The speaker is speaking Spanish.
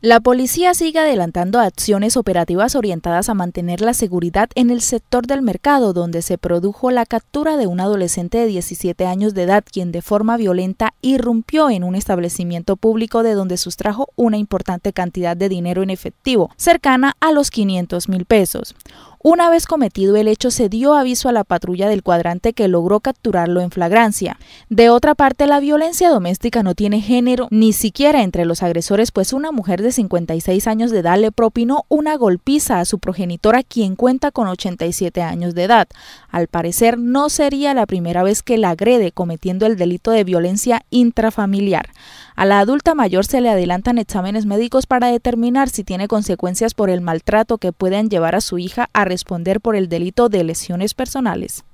La policía sigue adelantando acciones operativas orientadas a mantener la seguridad en el sector del mercado, donde se produjo la captura de un adolescente de 17 años de edad, quien de forma violenta irrumpió en un establecimiento público de donde sustrajo una importante cantidad de dinero en efectivo, cercana a los 500 mil pesos. Una vez cometido el hecho, se dio aviso a la patrulla del cuadrante que logró capturarlo en flagrancia. De otra parte, la violencia doméstica no tiene género ni siquiera entre los agresores, pues una mujer de 56 años de edad le propinó una golpiza a su progenitora, quien cuenta con 87 años de edad. Al parecer, no sería la primera vez que la agrede cometiendo el delito de violencia intrafamiliar. A la adulta mayor se le adelantan exámenes médicos para determinar si tiene consecuencias por el maltrato que pueden llevar a su hija a responder por el delito de lesiones personales.